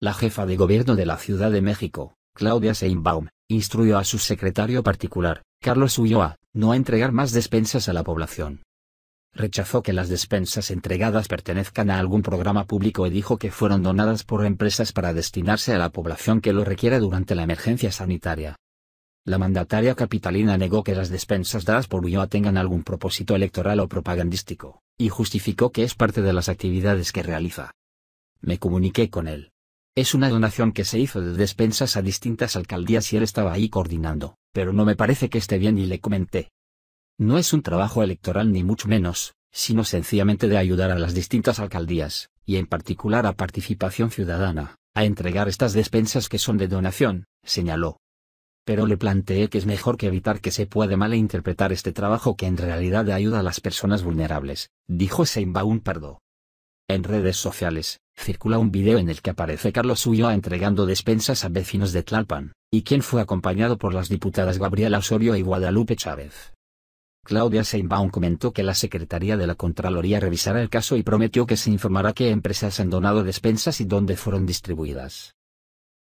La jefa de gobierno de la Ciudad de México, Claudia Seinbaum, instruyó a su secretario particular, Carlos Ulloa, no a entregar más despensas a la población. Rechazó que las despensas entregadas pertenezcan a algún programa público y dijo que fueron donadas por empresas para destinarse a la población que lo requiera durante la emergencia sanitaria. La mandataria capitalina negó que las despensas dadas por Ulloa tengan algún propósito electoral o propagandístico, y justificó que es parte de las actividades que realiza. Me comuniqué con él, es una donación que se hizo de despensas a distintas alcaldías y él estaba ahí coordinando, pero no me parece que esté bien y le comenté. No es un trabajo electoral ni mucho menos, sino sencillamente de ayudar a las distintas alcaldías, y en particular a participación ciudadana, a entregar estas despensas que son de donación, señaló. Pero le planteé que es mejor que evitar que se pueda malinterpretar este trabajo que en realidad ayuda a las personas vulnerables, dijo Seinbaum Pardo. En redes sociales, circula un video en el que aparece Carlos Ulloa entregando despensas a vecinos de Tlalpan, y quien fue acompañado por las diputadas Gabriela Osorio y Guadalupe Chávez. Claudia Seinbaum comentó que la Secretaría de la Contraloría revisará el caso y prometió que se informará qué empresas han donado despensas y dónde fueron distribuidas.